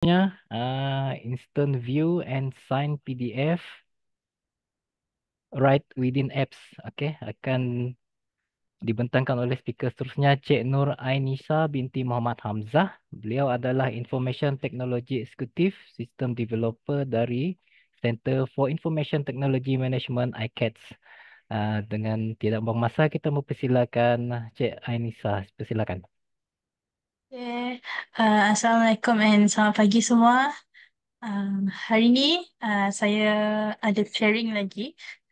namanya uh, instant view and sign PDF right within apps. Okay, akan dibentangkan oleh speaker seterusnya Cik Nur Ainisa binti Muhammad Hamzah. Beliau adalah Information Technology Executive System Developer dari Center for Information Technology Management ICATS. Uh, dengan tidak buang masa kita mempersilakan Cik Ainisa. Persilakan. Okay. Eh, uh, Assalamualaikum dan selamat pagi semua. Um, hari ini uh, saya ada sharing lagi.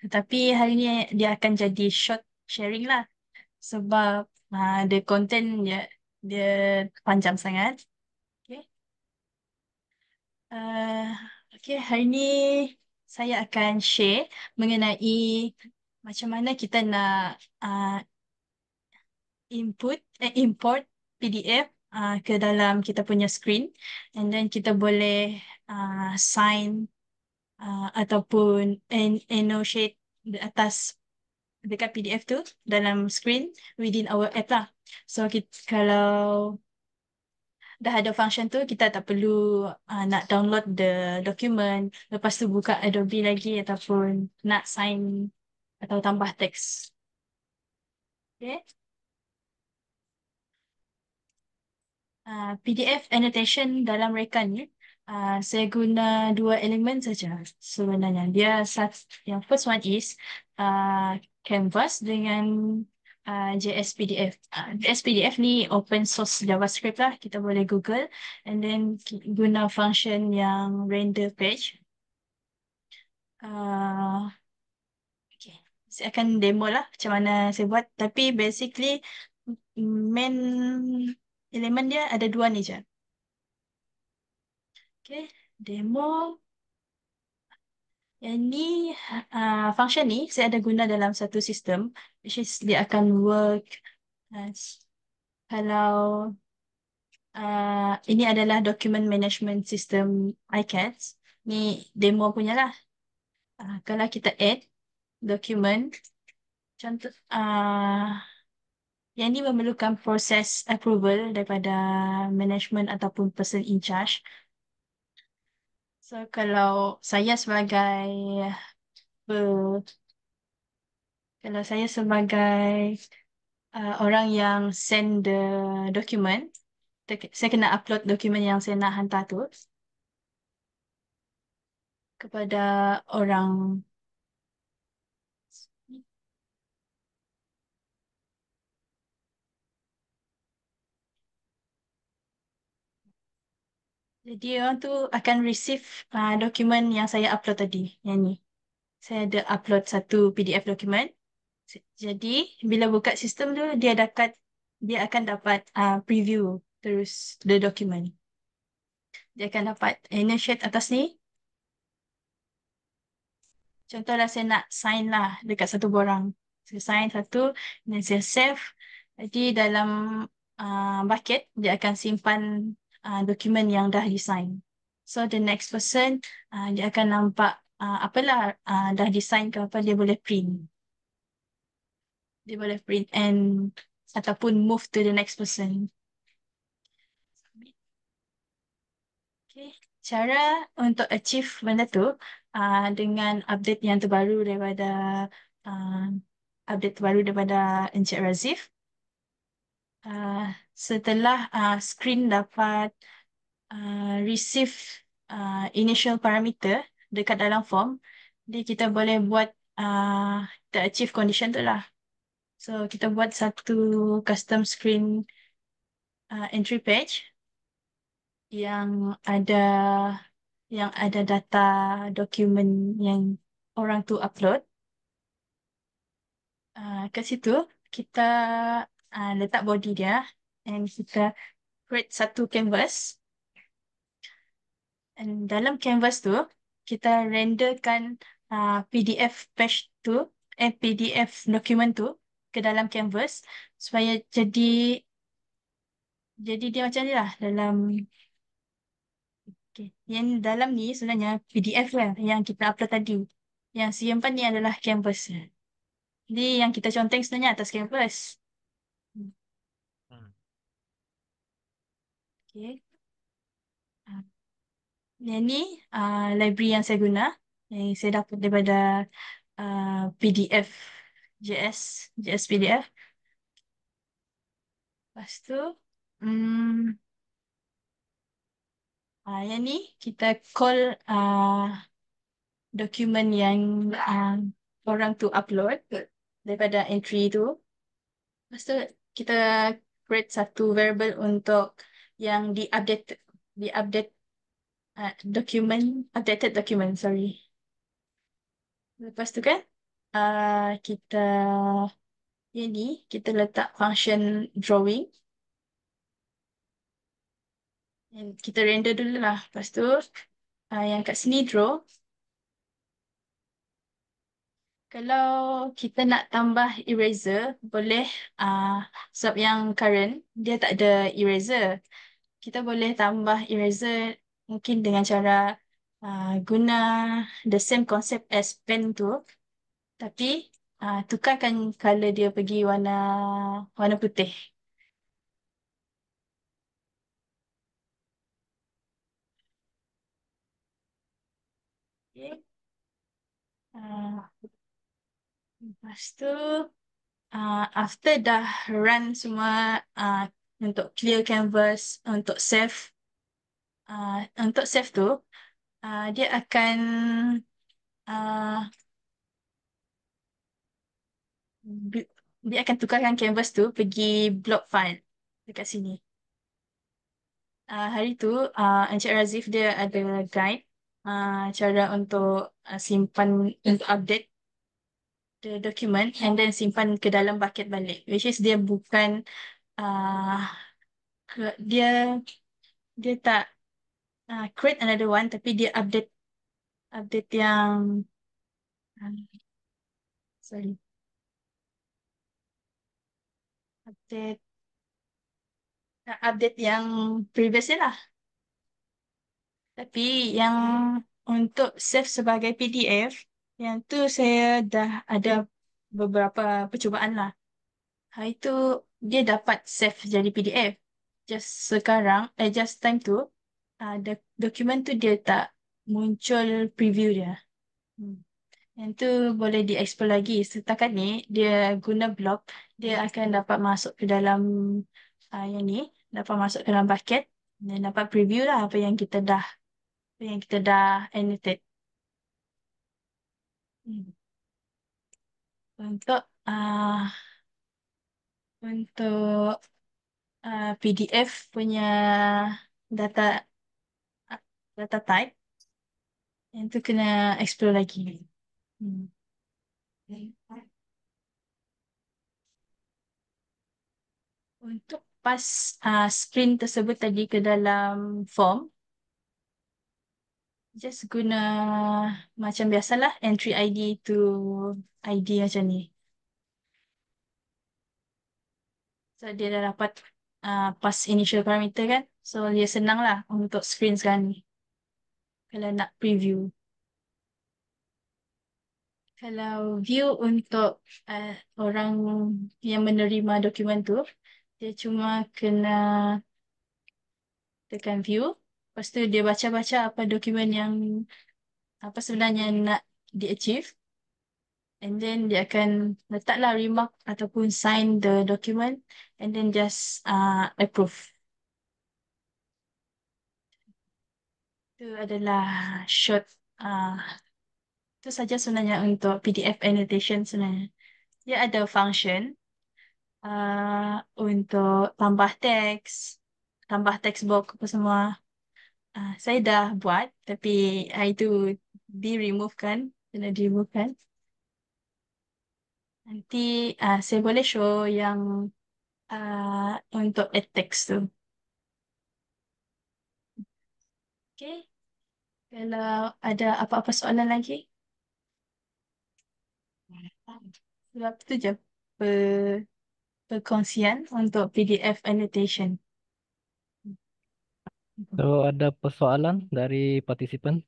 Tetapi hari ini dia akan jadi short sharing lah. Sebab uh, the content dia, dia panjang sangat. Okay. Uh, okay, hari ini saya akan share mengenai macam mana kita nak uh, input, eh, import PDF uh, ke dalam kita punya screen and then kita boleh uh, sign uh, ataupun annotate di atas dekat PDF tu dalam screen within our app lah. So kita, kalau dah ada function tu kita tak perlu uh, nak download the document lepas tu buka Adobe lagi ataupun nak sign atau tambah teks. Okay. uh, ah, PDF annotation dalam rekan ni, uh, saya guna dua elemen saja sebenarnya. Dia yang first one is uh, Canvas dengan uh, JS PDF. Uh, JS PDF ni open source JavaScript lah. Kita boleh Google and then guna function yang render page. Uh, okay. Saya akan demo lah macam mana saya buat Tapi basically Main elemen dia ada dua ni je. Okay, demo. Yang ni, uh, function ni saya ada guna dalam satu sistem which is dia akan work as kalau uh, ini adalah document management system ICATS. Ni demo punya lah. Uh, kalau kita add document contoh uh, yang ini memerlukan proses approval daripada management ataupun person in charge. So kalau saya sebagai uh, kalau saya sebagai uh, orang yang send the document, saya kena upload dokumen yang saya nak hantar tu kepada orang Jadi orang tu akan receive uh, dokumen yang saya upload tadi, yang ni. Saya ada upload satu PDF dokumen. Jadi bila buka sistem tu, dia dapat dia akan dapat uh, preview terus the document. Dia akan dapat initiate atas ni. Contohlah saya nak sign lah dekat satu borang. Saya sign satu dan saya save. Jadi dalam uh, bucket dia akan simpan uh, dokumen yang dah disign. So the next person uh, dia akan nampak uh, apalah uh, dah disign ke apa dia boleh print. Dia boleh print and ataupun move to the next person. Okay. Cara untuk achieve benda tu uh, dengan update yang terbaru daripada uh, update terbaru daripada Encik Razif Ah, setelah uh, screen dapat uh, receive uh, initial parameter dekat dalam form, jadi kita boleh buat uh, the achieve condition tu lah. So kita buat satu custom screen uh, entry page yang ada yang ada data dokumen yang orang tu upload. Uh, ke situ kita uh, letak body dia and kita create satu canvas and dalam canvas tu kita renderkan uh, ah, PDF page tu eh PDF document tu ke dalam canvas supaya jadi jadi dia macam ni lah dalam okay. yang dalam ni sebenarnya PDF lah yang kita upload tadi yang simpan ni adalah canvas jadi yang kita conteng sebenarnya atas canvas Okay. Uh, yang ni uh, library yang saya guna. Yang saya dapat daripada uh, ah, PDF. JS. JS PDF. Lepas tu. Um, uh, yang ni kita call uh, dokumen yang uh, orang tu upload daripada entry tu. Lepas tu kita create satu variable untuk yang di update di update uh, document updated document sorry lepas tu kan uh, kita ini kita letak function drawing And kita render dulu lah. Lepas tu, uh, yang kat sini draw. Kalau kita nak tambah eraser, boleh uh, sebab yang current, dia tak ada eraser kita boleh tambah eraser mungkin dengan cara uh, guna the same concept as pen tu tapi uh, tukarkan color dia pergi warna warna putih okay. uh, lepas tu uh, after dah run semua uh, untuk clear canvas, untuk save. Uh, untuk save tu, uh, dia akan uh, dia akan tukarkan canvas tu pergi block file dekat sini. Uh, hari tu, uh, Encik Razif dia ada guide uh, cara untuk uh, simpan untuk update the document and then simpan ke dalam bucket balik which is dia bukan uh, dia dia tak uh, create another one tapi dia update update yang uh, sorry update uh, update yang previous lah tapi yang untuk save sebagai PDF yang tu saya dah ada beberapa percubaan lah. Hari tu dia dapat save jadi PDF. Just sekarang, eh just time tu, uh, the document tu dia tak muncul preview dia. Hmm. Yang tu boleh di-explore lagi. Setakat ni, dia guna blog dia akan dapat masuk ke dalam uh, yang ni, dapat masuk ke dalam bucket, dan dapat preview lah apa yang kita dah, apa yang kita dah annotate. Hmm. Untuk, ah, uh, untuk uh, PDF punya data data type yang tu kena explore lagi. Hmm. Untuk pas uh, sprint tersebut tadi ke dalam form just guna macam biasalah entry ID to ID macam ni. So dia dah dapat uh, pass initial parameter kan. So dia senang lah untuk screen sekarang ni. Kalau nak preview. Kalau view untuk uh, orang yang menerima dokumen tu, dia cuma kena tekan view. Lepas tu dia baca-baca apa dokumen yang apa sebenarnya nak di-achieve and then dia akan letaklah remark ataupun sign the document and then just uh, approve. Itu adalah short. Uh, itu saja sebenarnya untuk PDF annotation sebenarnya. Dia ada function uh, untuk tambah teks, tambah text box apa semua. Uh, saya dah buat tapi itu di-remove kan. Kena di-remove kan. Nanti uh, saya boleh show yang uh, untuk add text tu. Okay. Kalau ada apa-apa soalan lagi. Sebab tu je per, perkongsian untuk PDF annotation. So ada persoalan dari participant?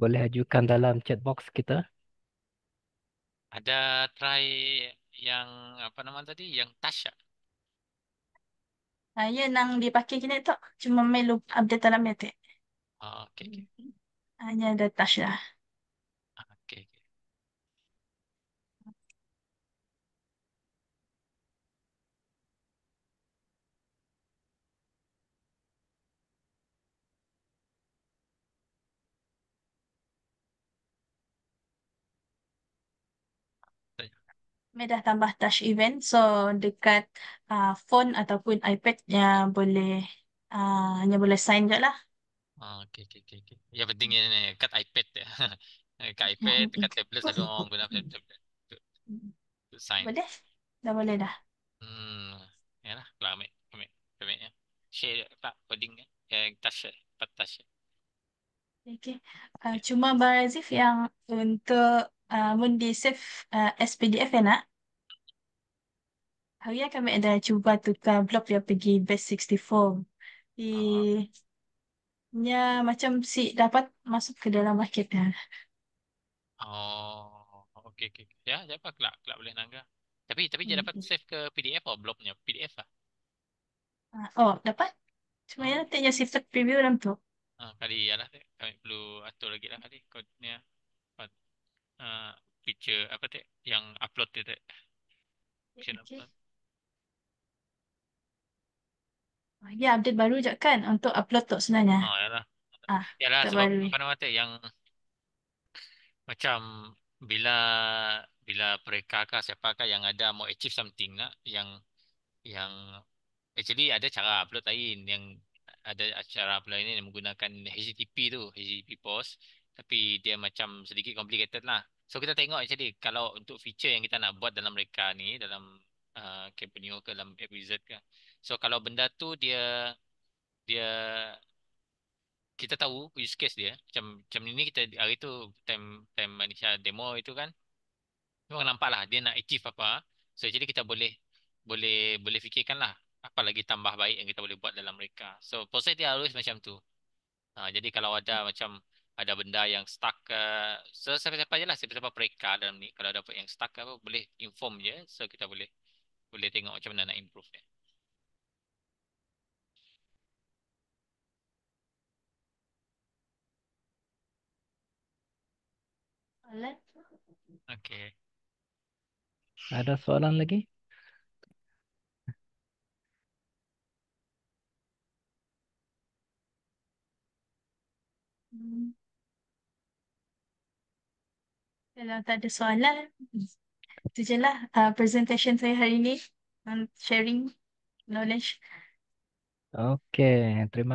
Boleh ajukan dalam chat box kita. Ada try yang apa nama tadi? Yang Tasha. Ah, nang dipakai kini tak. Cuma main update dalam metik. Ah, oh, okay. Hanya ada Tasha. Mi dah tambah touch event so dekat uh, phone ataupun iPad yang boleh uh, hanya uh, boleh sign je lah. Ah, okay, okay, okay, okay. Yang penting hmm. ni eh, kat iPad ya. Eh, kat hmm, iPad, dekat hmm. tablet ada orang guna tablet. Tu, sign. Boleh? Dah boleh dah. Hmm, ya lah. Kalau ambil, ambil, ambil ya. Share tak, coding ya. Yang eh, touch, tak touch. Okay. Uh, cuma barazif yang untuk mun di save uh, spdf uh, PDF ya nak. Hari ni kami ada cuba tukar blog yang pergi base 64. Di uh. Ya, macam si dapat masuk ke dalam market dah. Oh, okey okey. Ya, siapa ya, kelak kelak boleh nangga. Tapi tapi dia dapat hmm. save ke PDF atau blognya PDF lah? ah. Uh, oh, dapat. Cuma oh. ya tanya sifat preview dalam tu. Ah, uh, kali ya lah. Kami perlu atur lagi lah kali. Kau ni ya. Uh, picture apa tak yang upload tu tu. Ya, update baru je kan untuk upload tu sebenarnya. Oh, ya lah. Ah, yalah ah, sebab apa nama tu yang macam bila bila mereka ke siapakah yang ada mau achieve something nak yang yang actually ada cara upload lain yang ada acara upload ini yang menggunakan HTTP tu HTTP post tapi dia macam sedikit complicated lah. So kita tengok jadi kalau untuk feature yang kita nak buat dalam mereka ni dalam uh, ke dalam app wizard ke. So kalau benda tu dia dia kita tahu use case dia macam macam ni kita hari tu time time Manisha demo itu kan memang nampak lah dia nak achieve apa. So jadi kita boleh boleh boleh fikirkan lah apa lagi tambah baik yang kita boleh buat dalam mereka. So proses dia harus macam tu. Uh, jadi kalau ada macam ada benda yang stuck uh, eh, so siapa-siapa je lah siapa-siapa mereka dalam ni kalau ada apa yang stuck apa boleh inform je so kita boleh boleh tengok macam mana nak improve dia Okay. Ada soalan lagi? kalau tak ada soalan tu je lah uh, presentation saya hari ini sharing knowledge. Okay, terima